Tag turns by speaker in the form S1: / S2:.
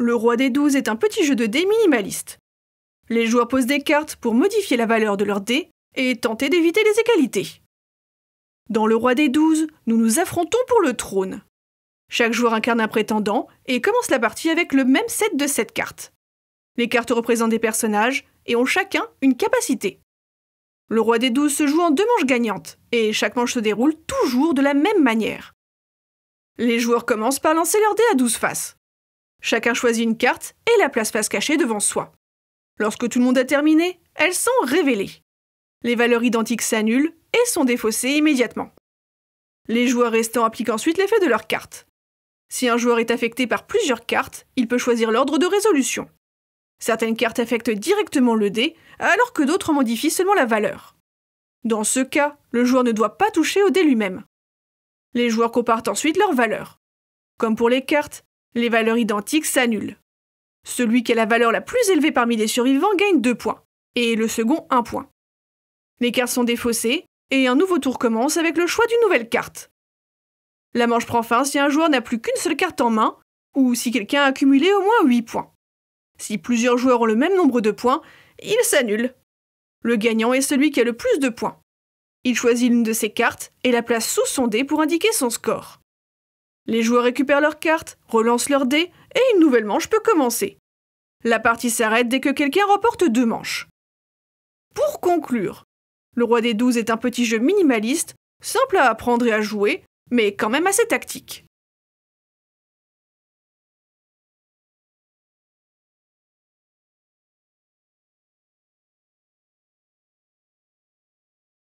S1: Le roi des douze est un petit jeu de dés minimaliste. Les joueurs posent des cartes pour modifier la valeur de leur dés et tenter d'éviter les égalités. Dans le roi des douze, nous nous affrontons pour le trône. Chaque joueur incarne un prétendant et commence la partie avec le même set de 7 cartes. Les cartes représentent des personnages et ont chacun une capacité. Le roi des douze se joue en deux manches gagnantes et chaque manche se déroule toujours de la même manière. Les joueurs commencent par lancer leur dés à 12 faces. Chacun choisit une carte et la place face cachée devant soi. Lorsque tout le monde a terminé, elles sont révélées. Les valeurs identiques s'annulent et sont défaussées immédiatement. Les joueurs restants appliquent ensuite l'effet de leur carte. Si un joueur est affecté par plusieurs cartes, il peut choisir l'ordre de résolution. Certaines cartes affectent directement le dé, alors que d'autres modifient seulement la valeur. Dans ce cas, le joueur ne doit pas toucher au dé lui-même. Les joueurs comparent ensuite leurs valeurs. Comme pour les cartes, les valeurs identiques s'annulent. Celui qui a la valeur la plus élevée parmi les survivants gagne 2 points, et le second 1 point. Les cartes sont défaussées, et un nouveau tour commence avec le choix d'une nouvelle carte. La manche prend fin si un joueur n'a plus qu'une seule carte en main, ou si quelqu'un a accumulé au moins 8 points. Si plusieurs joueurs ont le même nombre de points, ils s'annulent. Le gagnant est celui qui a le plus de points. Il choisit l'une de ses cartes et la place sous son dé pour indiquer son score. Les joueurs récupèrent leurs cartes, relancent leurs dés, et une nouvelle manche peut commencer. La partie s'arrête dès que quelqu'un remporte deux manches. Pour conclure, le Roi des Douze est un petit jeu minimaliste, simple à apprendre et à jouer, mais quand même assez tactique.